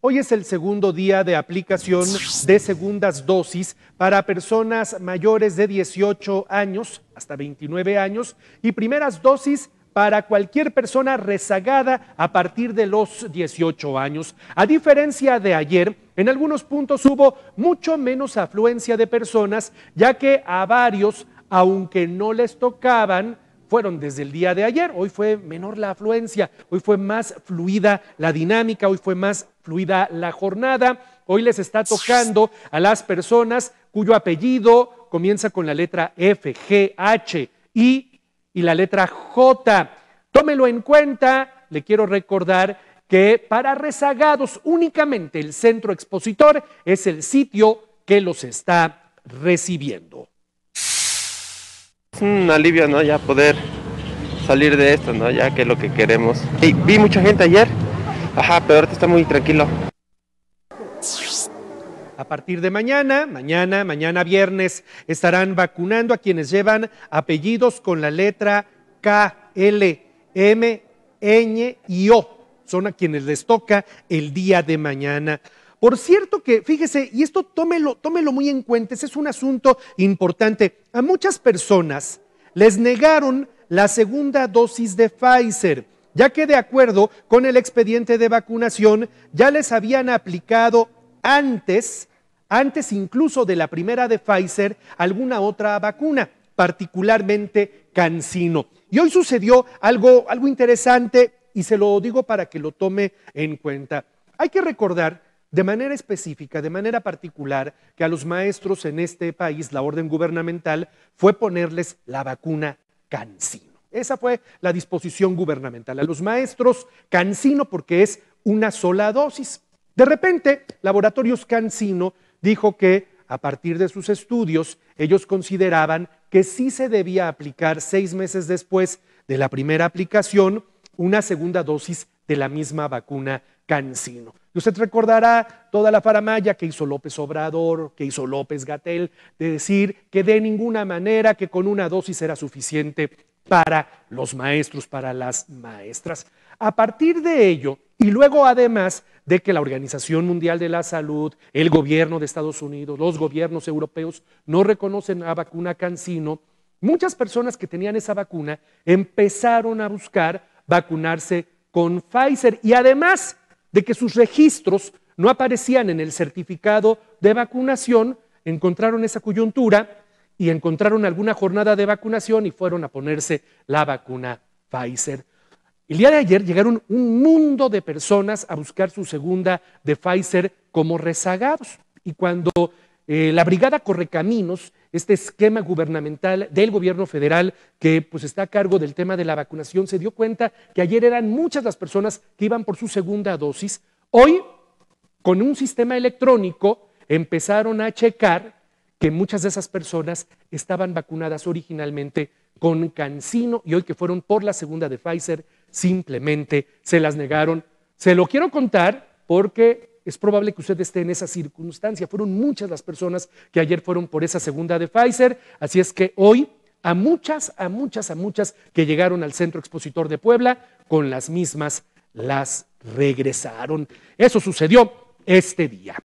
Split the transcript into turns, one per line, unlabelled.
Hoy es el segundo día de aplicación de segundas dosis para personas mayores de 18 años hasta 29 años y primeras dosis para cualquier persona rezagada a partir de los 18 años. A diferencia de ayer, en algunos puntos hubo mucho menos afluencia de personas, ya que a varios, aunque no les tocaban, fueron desde el día de ayer. Hoy fue menor la afluencia, hoy fue más fluida la dinámica, hoy fue más fluida la jornada. Hoy les está tocando a las personas cuyo apellido comienza con la letra F, G, H, I y la letra J. Tómelo en cuenta, le quiero recordar que para rezagados únicamente el centro expositor es el sitio que los está recibiendo un alivio, ¿no? Ya poder salir de esto, ¿no? Ya que es lo que queremos. Y vi mucha gente ayer, ajá, pero ahorita está muy tranquilo. A partir de mañana, mañana, mañana viernes, estarán vacunando a quienes llevan apellidos con la letra K, L, M, Ñ y O. Son a quienes les toca el día de mañana. Por cierto que, fíjese, y esto tómelo, tómelo muy en cuenta, ese es un asunto importante. A muchas personas les negaron la segunda dosis de Pfizer, ya que de acuerdo con el expediente de vacunación, ya les habían aplicado antes, antes incluso de la primera de Pfizer, alguna otra vacuna, particularmente Cancino. Y hoy sucedió algo, algo interesante y se lo digo para que lo tome en cuenta. Hay que recordar de manera específica, de manera particular, que a los maestros en este país, la orden gubernamental, fue ponerles la vacuna cancino. Esa fue la disposición gubernamental. A los maestros cancino porque es una sola dosis. De repente, Laboratorios Cancino dijo que a partir de sus estudios, ellos consideraban que sí se debía aplicar seis meses después de la primera aplicación una segunda dosis de la misma vacuna Cancino. Y usted recordará toda la faramaya que hizo López Obrador, que hizo López Gatel, de decir que de ninguna manera que con una dosis era suficiente para los maestros, para las maestras. A partir de ello, y luego además de que la Organización Mundial de la Salud, el gobierno de Estados Unidos, los gobiernos europeos no reconocen la vacuna Cancino, muchas personas que tenían esa vacuna empezaron a buscar vacunarse con Pfizer. Y además de que sus registros no aparecían en el certificado de vacunación, encontraron esa coyuntura y encontraron alguna jornada de vacunación y fueron a ponerse la vacuna Pfizer. El día de ayer llegaron un mundo de personas a buscar su segunda de Pfizer como rezagados. Y cuando eh, la brigada corre caminos este esquema gubernamental del gobierno federal que pues, está a cargo del tema de la vacunación, se dio cuenta que ayer eran muchas las personas que iban por su segunda dosis. Hoy, con un sistema electrónico, empezaron a checar que muchas de esas personas estaban vacunadas originalmente con Cancino y hoy que fueron por la segunda de Pfizer, simplemente se las negaron. Se lo quiero contar porque es probable que usted esté en esa circunstancia. Fueron muchas las personas que ayer fueron por esa segunda de Pfizer, así es que hoy a muchas, a muchas, a muchas que llegaron al Centro Expositor de Puebla, con las mismas las regresaron. Eso sucedió este día.